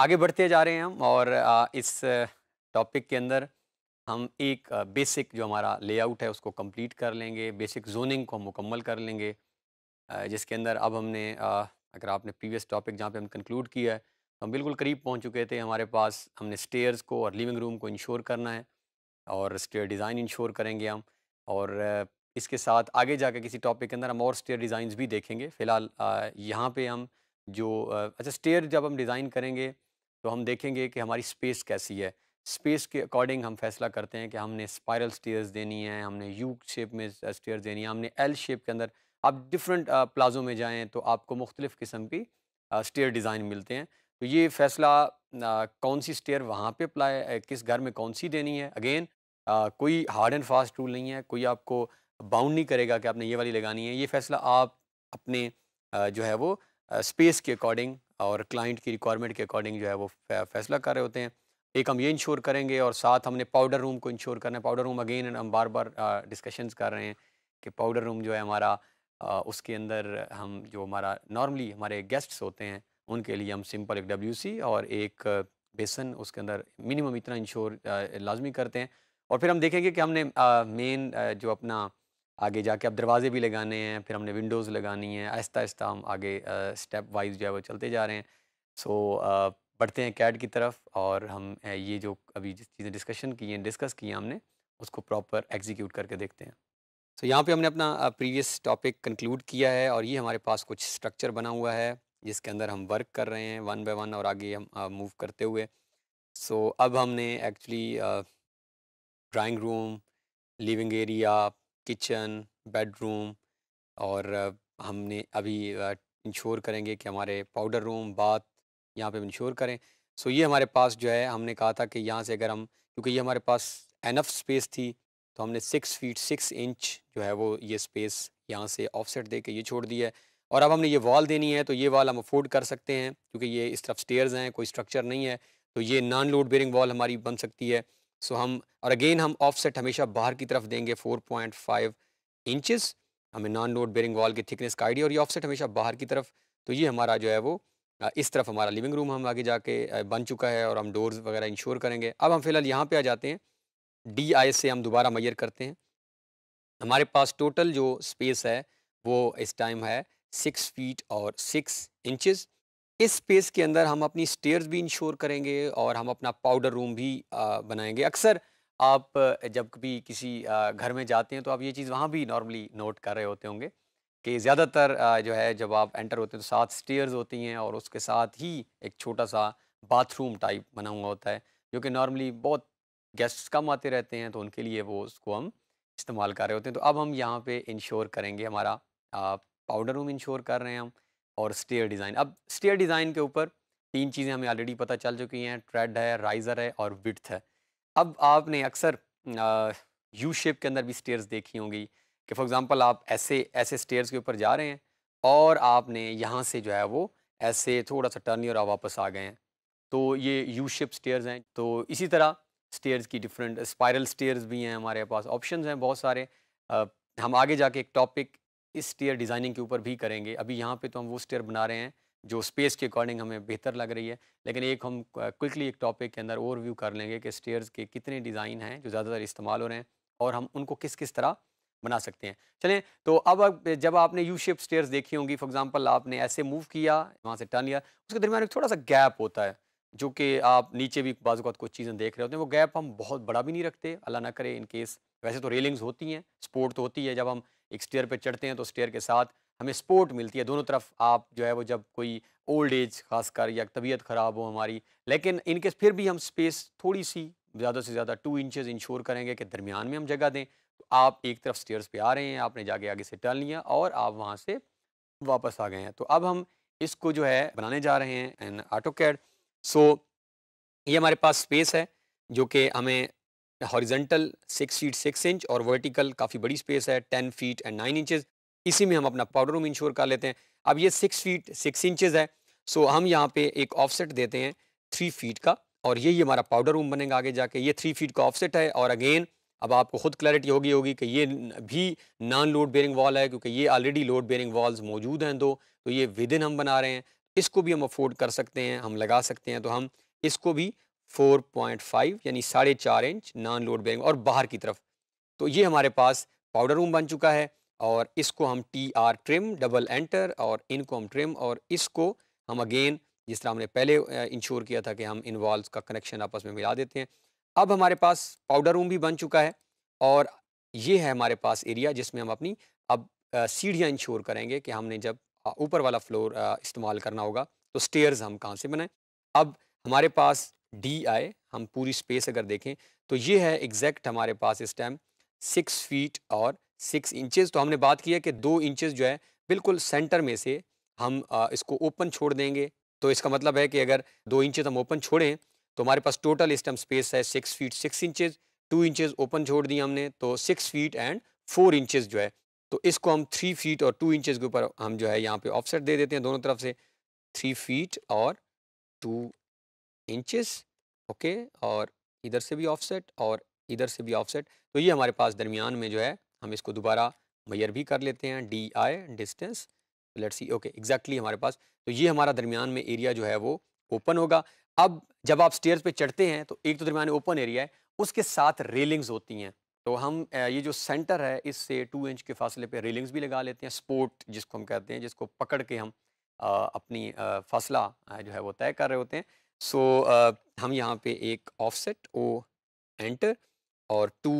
आगे बढ़ते जा रहे हैं हम और इस टॉपिक के अंदर हम एक बेसिक जो हमारा लेआउट है उसको कंप्लीट कर लेंगे बेसिक जोनिंग को हम मुकम्मल कर लेंगे जिसके अंदर अब हमने अगर आपने प्रीवियस टॉपिक जहाँ पे हम कंक्लूड किया है हम बिल्कुल करीब पहुंच चुके थे हमारे पास हमने स्टेयर्स को और लिविंग रूम को इंश्योर करना है और स्टेयर डिज़ाइन इंश्योर करेंगे हम और इसके साथ आगे जाकर किसी टॉपिक के अंदर हम और स्टेयर डिज़ाइंस भी देखेंगे फ़िलहाल यहाँ पे हम जो अच्छा स्टेयर जब हम डिज़ाइन करेंगे तो हम देखेंगे कि हमारी स्पेस कैसी है स्पेस के अकॉर्डिंग हम फैसला करते हैं कि हमने स्पायरल स्टेयर्स देनी है हमने यू शेप में स्टेयर देनी है हमने एल शेप के अंदर आप डिफरेंट प्लाजो में जाएँ तो आपको मुख्तलिफ़ किस्म की स्टेयर डिज़ाइन मिलते हैं तो ये फैसला कौन सी स्टेयर वहाँ पे अप्लाई किस घर में कौन सी देनी है अगेन कोई हार्ड एंड फास्ट रूल नहीं है कोई आपको बाउंड नहीं करेगा कि आपने ये वाली लगानी है ये फैसला आप अपने जो है वो स्पेस के अकॉर्डिंग और क्लाइंट की रिक्वायरमेंट के अकॉर्डिंग जो है वो फैसला कर रहे होते हैं एक हम ये इंश्योर करेंगे और साथ हमने पाउडर रूम को इंश्योर करना है पाउडर रूम अगेन हम बार बार डिस्कशंस कर रहे हैं कि पाउडर रूम जो है हमारा उसके अंदर हम जो हमारा नॉर्मली हमारे गेस्ट्स होते हैं उनके लिए हम सिंपल एक डब्ल्यू और एक बेसन उसके अंदर मिनिमम इतना इंश्योर लाजमी करते हैं और फिर हम देखेंगे कि हमने मेन जो अपना आगे जाके अब दरवाजे भी लगाने हैं फिर हमने विंडोज़ लगानी है आहिस्ता आहिस्ता हम आगे स्टेप वाइज जो है वो चलते जा रहे हैं सो so, बढ़ते हैं कैड की तरफ और हम ये जो अभी जिस चीज़ें डिस्कशन की हैं डिस्कस की हैं हमने उसको प्रॉपर एग्जीक्यूट करके देखते हैं सो so, यहाँ पे हमने अपना प्रीवियस टॉपिक कंक्लूड किया है और ये हमारे पास कुछ स्ट्रक्चर बना हुआ है जिसके अंदर हम वर्क कर रहे हैं वन बाई वन और आगे हम मूव करते हुए सो so, अब हमने actually drawing room living area kitchen bedroom और हमने अभी इंश्योर करेंगे कि हमारे पाउडर रूम बाथ यहाँ पे इंश्योर करें सो so, ये हमारे पास जो है हमने कहा था कि यहाँ से अगर हम क्योंकि ये हमारे पास एनफ स्पेस थी तो हमने सिक्स फीट सिक्स इंच जो है वो ये स्पेस यहाँ से ऑफसेट दे के ये छोड़ दी है और अब हमने ये वॉल देनी है तो ये वॉल हम अफोर्ड कर सकते हैं क्योंकि ये इस तरफ स्टेयर्स हैं कोई स्ट्रक्चर नहीं है तो ये नॉन लोड बेरिंग वॉल हमारी बन सकती है सो हम और अगेन हम ऑफसेट हमेशा बाहर की तरफ देंगे 4.5 इंचज़ हमें नॉन लोड बेरिंग वॉल की थिकनेस का आइडिया और ये ऑफसेट हमेशा बाहर की तरफ तो ये हमारा जो है वो इस तरफ हमारा लिविंग रूम हम आगे जाके बन चुका है और हम डोर्स वगैरह इंश्योर करेंगे अब हम फिलहाल यहाँ पर आ जाते हैं डी आई से हम दोबारा मैयर करते हैं हमारे पास टोटल जो स्पेस है वो इस टाइम है सिक्स फीट और सिक्स इंचज़ इस स्पेस के अंदर हम अपनी स्टेयर्स भी इंश्योर करेंगे और हम अपना पाउडर रूम भी बनाएंगे अक्सर आप जब भी किसी घर में जाते हैं तो आप ये चीज़ वहाँ भी नॉर्मली नोट कर रहे होते होंगे कि ज़्यादातर जो है जब आप एंटर होते हैं तो सात स्टेयर्स होती हैं और उसके साथ ही एक छोटा सा बाथरूम टाइप बना हुआ होता है जो कि नॉर्मली बहुत गेस्ट्स कम आते रहते हैं तो उनके लिए वो उसको हम इस्तेमाल कर रहे होते हैं तो अब हम यहाँ पे इंश्योर करेंगे हमारा पाउडर रूम इंश्योर कर रहे हैं हम और स्टेयर डिज़ाइन अब स्टेयर डिज़ाइन के ऊपर तीन चीज़ें हमें ऑलरेडी पता चल चुकी हैं ट्रेड है राइज़र है और विथ है अब आपने अक्सर यू शेप के अंदर भी स्टेयर्स देखी होंगी कि फॉर एग्ज़ाम्पल आप ऐसे ऐसे स्टेयर्स के ऊपर जा रहे हैं और आपने यहाँ से जो है वो ऐसे थोड़ा सा टर्न और आप वापस आ गए हैं तो ये यू शेप स्टेयर्स हैं तो इसी तरह स्टेयर्स की डिफरेंट स्पायरल स्टेयर्स भी हैं हमारे पास ऑप्शंस हैं बहुत सारे आ, हम आगे जाके एक टॉपिक इस स्टेयर डिज़ाइनिंग के ऊपर भी करेंगे अभी यहाँ पे तो हम वो स्टेयर बना रहे हैं जो स्पेस के अकॉर्डिंग हमें बेहतर लग रही है लेकिन एक हम क्विकली एक टॉपिक के अंदर ओवरव्यू कर लेंगे कि स्टेयर्स के कितने डिज़ाइन हैं जो ज़्यादातर इस्तेमाल हो रहे हैं और हम उनको किस किस तरह बना सकते हैं चलें तो अब, जब आपने यू शेप स्टेयर्स देखी होंगी फॉर एग्जांपल आपने ऐसे मूव किया वहाँ से टर्न लिया उसके दरमियान एक थोड़ा सा गैप होता है जो कि आप नीचे भी का कुछ चीज़ें देख रहे होते हैं वो गैप हम बहुत बड़ा भी नहीं रखते अल्लाह ना करे इन केस वैसे तो रेलिंग्स होती हैं स्पोर्ट तो होती है जब हम एक स्टेयर पे चढ़ते हैं तो स्टेयर के साथ हमें स्पोर्ट मिलती है दोनों तरफ आप जो है वो जब कोई ओल्ड एज खासकर या तबीयत ख़राब हो हमारी लेकिन इनके फिर भी हम स्पेस थोड़ी सी ज़्यादा से ज़्यादा टू इंचज़ इंश्योर करेंगे कि दरमियान में हम जगह दें तो आप एक तरफ स्टेयर्स पे आ रहे हैं आपने जाके आगे से टर्न लिया और आप वहाँ से वापस आ गए हैं तो अब हम इसको जो है बनाने जा रहे हैं एन आटो कैड सो ये हमारे पास स्पेस है जो कि हमें horizontal six feet six inch और वर्टिकल काफ़ी बड़ी स्पेस है ten feet and nine inches इसी में हम अपना पाउडर रूम इंश्योर कर लेते हैं अब ये सिक्स फीट सिक्स इंचज़ है सो हम यहाँ पे एक ऑफसेट देते हैं थ्री फीट का और ये हमारा पाउडर रूम बनेगा आगे जाके ये थ्री फीट का ऑफसेट है और अगेन अब आपको खुद क्लैरिटी होगी होगी कि ये भी नॉन लोड बेयरिंग वॉल है क्योंकि ये ऑलरेडी लोड बेरिंग वॉल्स मौजूद हैं दो तो ये विद इन हम बना रहे हैं इसको भी हम अफोर्ड कर सकते हैं हम लगा सकते हैं तो हम इसको भी 4.5 यानी साढ़े चार इंच नॉन लोड बेयरिंग और बाहर की तरफ तो ये हमारे पास पाउडर रूम बन चुका है और इसको हम T R trim double enter और इनको हम ट्रिम और इसको हम अगेन जिस तरह हमने पहले इंश्योर किया था कि हम इन वॉल्स का कनेक्शन आपस में मिला देते हैं अब हमारे पास पाउडर रूम भी बन चुका है और ये है हमारे पास एरिया जिसमें हम अपनी अब सीढ़ियाँ इंश्योर करेंगे कि हमने जब ऊपर वाला फ्लोर इस्तेमाल करना होगा तो स्टेयर्स हम कहाँ से बनाएं अब हमारे पास डी आई हम पूरी स्पेस अगर देखें तो ये है एग्जैक्ट हमारे पास इस टाइम सिक्स फीट और सिक्स इंचेस तो हमने बात की है कि दो इंचेस जो है बिल्कुल सेंटर में से हम इसको ओपन छोड़ देंगे तो इसका मतलब है कि अगर दो इंचेस हम ओपन छोड़ें तो हमारे पास टोटल इस टाइम स्पेस है six feet six inches two inches open छोड़ दिए हमने तो six feet and four inches जो है तो इसको हम थ्री फीट और टू इंचेस के ऊपर हम जो है यहाँ पे ऑफसेट दे देते हैं दोनों तरफ से थ्री फीट और टू इंचेस ओके और इधर से भी ऑफसेट और इधर से भी ऑफसेट तो ये हमारे पास दरमियान में जो है हम इसको दोबारा मैयर भी कर लेते हैं D I distance let see okay exactly हमारे पास तो ये हमारा दरमियान में एरिया जो है वो ओपन होगा अब जब आप स्टेयर पे चढ़ते हैं तो एक तो दरमियान ओपन एरिया है उसके साथ रेलिंग्स होती हैं तो हम ये जो सेंटर है इससे टू इंच के फासले पे रेलिंग्स भी लगा लेते हैं स्पोर्ट जिसको हम कहते हैं जिसको पकड़ के हम अपनी फासला जो है वो तय कर रहे होते हैं सो so, uh, हम यहाँ पे एक ऑफसेट ओ एंटर और टू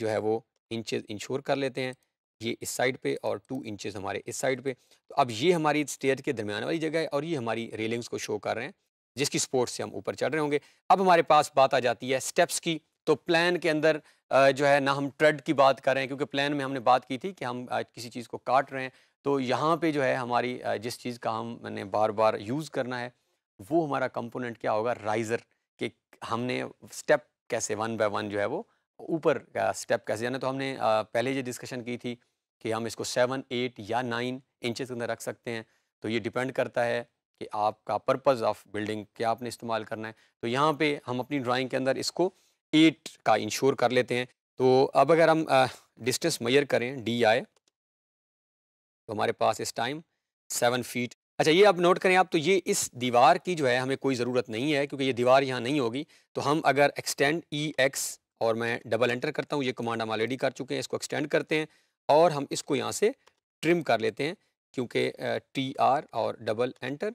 जो है वो इंचेस इंश्योर कर लेते हैं ये इस साइड पे और टू इंचेस हमारे इस साइड पे तो अब ये हमारी स्टेयर के दरमियान वाली जगह है और ये हमारी रेलिंग्स को शो कर रहे हैं जिसकी स्पोर्ट्स से हम ऊपर चढ़ रहे होंगे अब हमारे पास बात आ जाती है स्टेप्स की तो प्लान के अंदर जो है ना हम ट्रेड की बात कर रहे हैं क्योंकि प्लान में हमने बात की थी कि हम किसी चीज़ को काट रहे हैं तो यहाँ पे जो है हमारी जिस चीज़ का हमने बार बार यूज़ करना है वो हमारा कंपोनेंट क्या होगा राइज़र कि हमने स्टेप कैसे वन बाय वन जो है वो ऊपर का स्टेप कैसे जाना तो हमने पहले ये डिस्कशन की थी कि हम इसको सेवन एट या नाइन इंचज़ के अंदर रख सकते हैं तो ये डिपेंड करता है कि आपका पर्पज़ ऑफ बिल्डिंग क्या आपने इस्तेमाल करना है तो यहाँ पे हम अपनी ड्राइंग के अंदर इसको एट का इंश्योर कर लेते हैं तो अब अगर हम डिस्टेंस मैयर करें डी आए तो हमारे पास इस टाइम सेवन फीट अच्छा ये आप नोट करें आप तो ये इस दीवार की जो है हमें कोई ज़रूरत नहीं है क्योंकि ये दीवार यहाँ नहीं होगी तो हम अगर एक्सटेंड ई एक्स और मैं डबल एंटर करता हूँ ये कमांड हम ऑलरेडी कर चुके हैं इसको एक्सटेंड करते हैं और हम इसको यहाँ से ट्रिम कर लेते हैं क्योंकि टी आर और डबल एंटर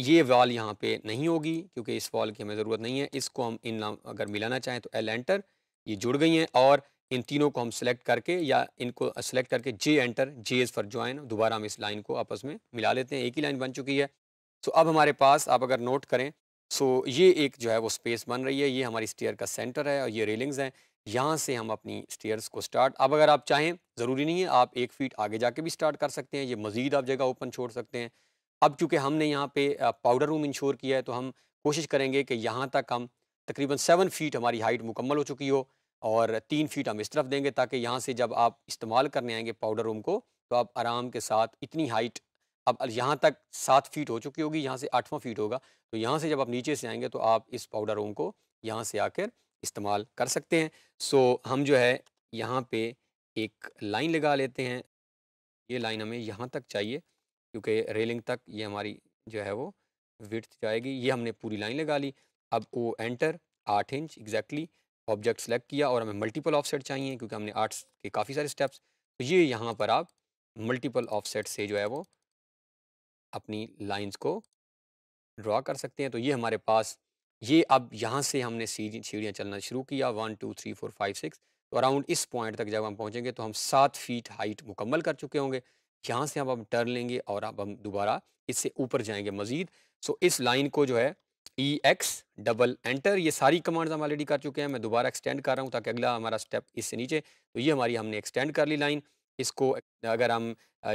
ये वॉल यहाँ पे नहीं होगी क्योंकि इस वॉल की हमें ज़रूरत नहीं है इसको हम इन अगर मिलाना चाहें तो एल एंटर ये जुड़ गई हैं और इन तीनों को हम सेलेक्ट करके या इनको सेलेक्ट करके J enter J as for join दोबारा हम इस लाइन को आपस में मिला लेते हैं एक ही लाइन बन चुकी है सो अब हमारे पास आप अगर नोट करें सो ये एक जो है वो स्पेस बन रही है ये हमारी स्टेयर का सेंटर है और ये रेलिंग्स हैं यहाँ से हम अपनी स्टेयर्स को स्टार्ट अब अगर आप चाहें ज़रूरी नहीं है आप एक फीट आगे जाके भी स्टार्ट कर सकते हैं ये मज़ीद आप जगह ओपन छोड़ सकते हैं अब चूँकि हमने यहाँ पे पाउडर रूम इंश्योर किया है तो हम कोशिश करेंगे कि यहाँ तक हम तकरीबन सेवन फीट हमारी हाइट मुकम्मल हो चुकी हो और तीन फीट हम इस तरफ देंगे ताकि यहाँ से जब आप इस्तेमाल करने आएंगे पाउडर रूम को तो आप आराम के साथ इतनी हाइट अब यहाँ तक सात फीट हो चुकी होगी यहाँ से आठवां फीट होगा तो यहाँ से जब आप नीचे से आएंगे तो आप इस पाउडर रूम को यहाँ से आकर इस्तेमाल कर सकते हैं सो हम जो है यहाँ पे एक लाइन लगा लेते हैं ये लाइन हमें यहाँ तक चाहिए क्योंकि रेलिंग तक ये हमारी जो है वो विर्थ जाएगी ये हमने पूरी लाइन लगा ली अब वो एंटर आठ इंच एग्जैक्टली ऑब्जेक्ट सेलेक्ट किया और हमें मल्टीपल ऑफसेट चाहिए क्योंकि हमने आर्ट्स के काफ़ी सारे स्टेप्स तो ये यहाँ पर आप मल्टीपल ऑफसेट से जो है वो अपनी लाइंस को ड्रा कर सकते हैं तो ये हमारे पास ये अब यहाँ से हमने सीढ़ियाँ चलना शुरू किया one two three four five six तो अराउंड इस पॉइंट तक जब हम पहुँचेंगे तो हम सात फीट हाइट मुकम्मल कर चुके होंगे यहाँ से अब हम टर्न लेंगे और अब हम दोबारा इससे ऊपर जाएंगे मज़ीद सो इस लाइन को जो है ई एक्स डबल एंटर ये सारी कमांड्स हम ऑलरेडी कर चुके हैं मैं दोबारा एक्सटेंड कर रहा हूँ ताकि अगला हमारा स्टेप इससे नीचे तो ये हमारी हमने एक्सटेंड कर ली लाइन इसको अगर हम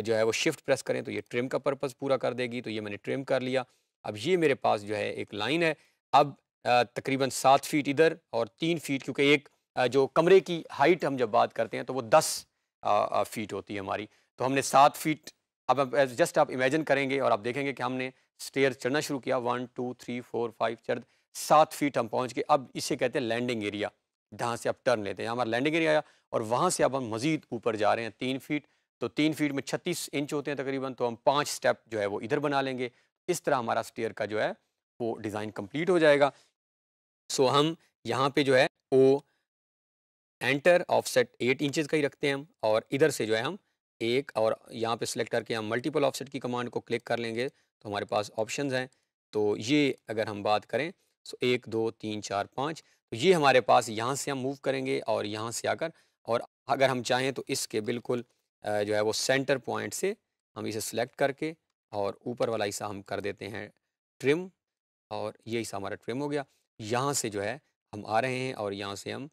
जो है वो शिफ्ट प्रेस करें तो ये ट्रिम का पर्पज़ पूरा कर देगी तो ये मैंने ट्रिम कर लिया अब ये मेरे पास जो है एक लाइन है अब तकरीबन सात फीट इधर और तीन फीट क्योंकि एक जो कमरे की हाइट हम जब बात करते हैं तो वो दस फीट होती है हमारी तो हमने सात फीट अब जस्ट आप इमेजिन करेंगे और आप देखेंगे कि हमने स्टेयर चढ़ना शुरू किया one two three four five चढ़ सात फीट हम पहुंच गए अब इसे कहते हैं लैंडिंग एरिया जहाँ से आप टर्न लेते हैं हमारा लैंडिंग एरिया आया और वहाँ से अब हम मज़ीद ऊपर जा रहे हैं तीन फीट तो तीन फीट में छत्तीस इंच होते हैं तकरीबन तो हम पाँच स्टेप जो है वो इधर बना लेंगे इस तरह हमारा स्टेयर का जो है वो डिज़ाइन कम्प्लीट हो जाएगा सो हम यहाँ पर जो है वो enter offset eight inches का ही रखते हैं हम और इधर से जो है हम एक और यहाँ पे सिलेक्ट करके हम मल्टीपल ऑफसेट की कमांड को क्लिक कर लेंगे तो हमारे पास ऑप्शन हैं तो ये अगर हम बात करें तो एक दो तीन चार पाँच तो ये हमारे पास यहाँ से हम मूव करेंगे और यहाँ से आकर और अगर हम चाहें तो इसके बिल्कुल जो है वो सेंटर पॉइंट से हम इसे सिलेक्ट करके और ऊपर वाला हिस्सा हम कर देते हैं ट्रिम और ये हिस्सा हमारा ट्रिम हो गया यहाँ से जो है हम आ रहे हैं और यहाँ से हम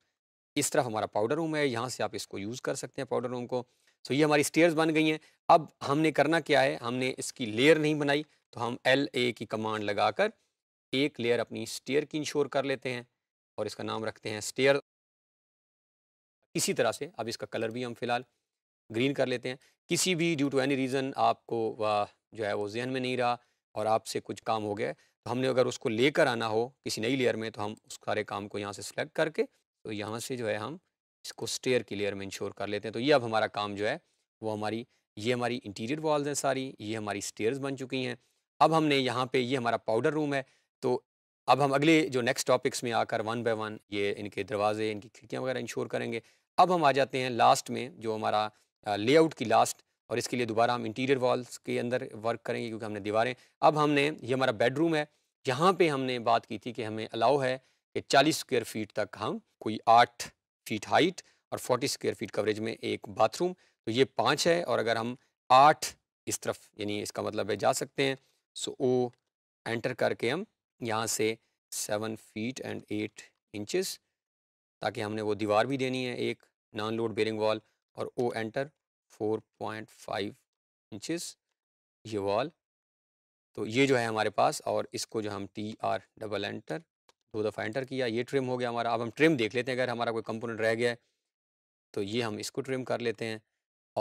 इस तरफ हमारा पाउडर रूम है यहाँ से आप इसको यूज़ कर सकते हैं पाउडर रूम को सो ये हमारी स्टेयर्स बन गई हैं अब हमने करना क्या है हमने इसकी लेयर नहीं बनाई तो हम एल ए की कमांड लगाकर एक लेयर अपनी स्टेयर की इंश्योर कर लेते हैं और इसका नाम रखते हैं स्टेयर इसी तरह से अब इसका कलर भी हम फिलहाल ग्रीन कर लेते हैं किसी भी ड्यू टू एनी रीज़न आपको जो है वो जहन में नहीं रहा और आपसे कुछ काम हो गया तो हमने अगर उसको लेकर आना हो किसी नई लेयर में तो हम उस सारे काम को यहाँ से सिलेक्ट करके तो यहाँ से जो है हम इसको स्टेयर की लेयर में इंश्योर कर लेते हैं तो ये अब हमारा काम जो है वो हमारी ये हमारी इंटीरियर वॉल्स हैं सारी ये हमारी स्टेयर्स बन चुकी हैं अब हमने यहाँ पे ये हमारा पाउडर रूम है तो अब हम अगले जो नेक्स्ट टॉपिक्स में आकर वन बाय वन ये इनके दरवाजे इनकी खिड़कियाँ वगैरह इंश्योर करेंगे अब हम आ जाते हैं लास्ट में जो हमारा लेआउट की लास्ट और इसके लिए दोबारा हम इंटीरियर वॉल्स के अंदर वर्क करेंगे क्योंकि हमने दीवारें अब हमने ये हमारा बेडरूम है यहाँ पर हमने बात की थी कि हमें अलाउ है कि चालीस स्क्वेयर फीट तक हम कोई आठ फीट हाइट और फोर्टी स्क्वेयर फीट कवरेज में एक बाथरूम तो ये पाँच है और अगर हम आठ इस तरफ यानी इसका मतलब है जा सकते हैं सो ओ एंटर करके हम यहाँ से seven feet and eight inches ताकि हमने वो दीवार भी देनी है एक नॉन लोड बेरिंग वॉल और O enter four point five inches ये वॉल तो ये जो है हमारे पास और इसको जो हम टी आर डबल एंटर दो दफ़ा एंटर किया ये ट्रिम हो गया हमारा अब हम ट्रिम देख लेते हैं अगर हमारा कोई कंपोनेंट रह गया है तो ये हम इसको ट्रिम कर लेते हैं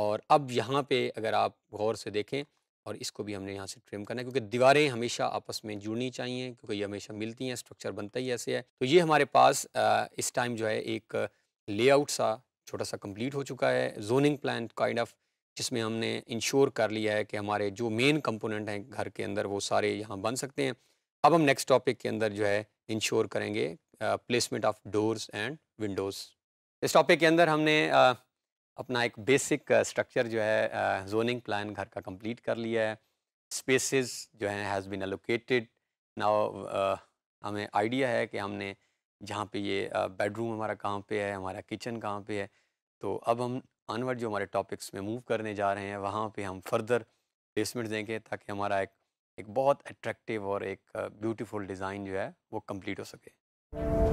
और अब यहाँ पे अगर आप गौर से देखें और इसको भी हमने यहाँ से ट्रिम करना है क्योंकि दीवारें हमेशा आपस में जुड़नी चाहिए क्योंकि ये हमेशा मिलती हैं स्ट्रक्चर बनता ही ऐसे है तो ये हमारे पास इस टाइम जो है एक लेआउट सा छोटा सा कंप्लीट हो चुका है जोनिंग प्लान काइंड ऑफ जिसमें हमने इंश्योर कर लिया है कि हमारे जो मेन कंपोनेंट हैं घर के अंदर वो सारे यहाँ बन सकते हैं अब हम नेक्स्ट टॉपिक के अंदर जो है इंश्योर करेंगे placement of doors and windows इस टॉपिक के अंदर हमने uh, अपना एक बेसिक स्ट्रक्चर uh, जो है जोनिंग uh, प्लान घर का कंप्लीट कर लिया है स्पेसेस जो है हैज़ बीन एलोकेटेड नाउ हमें आइडिया है कि हमने जहाँ पे ये बेडरूम uh, हमारा कहाँ पे है हमारा किचन कहाँ पे है तो अब हम आनवर्ड जो हमारे टॉपिक्स में मूव करने जा रहे हैं वहाँ पे हम फर्दर प्लेसमेंट देंगे ताकि हमारा एक एक बहुत अट्रैक्टिव और एक ब्यूटीफुल डिज़ाइन जो है वो कंप्लीट हो सके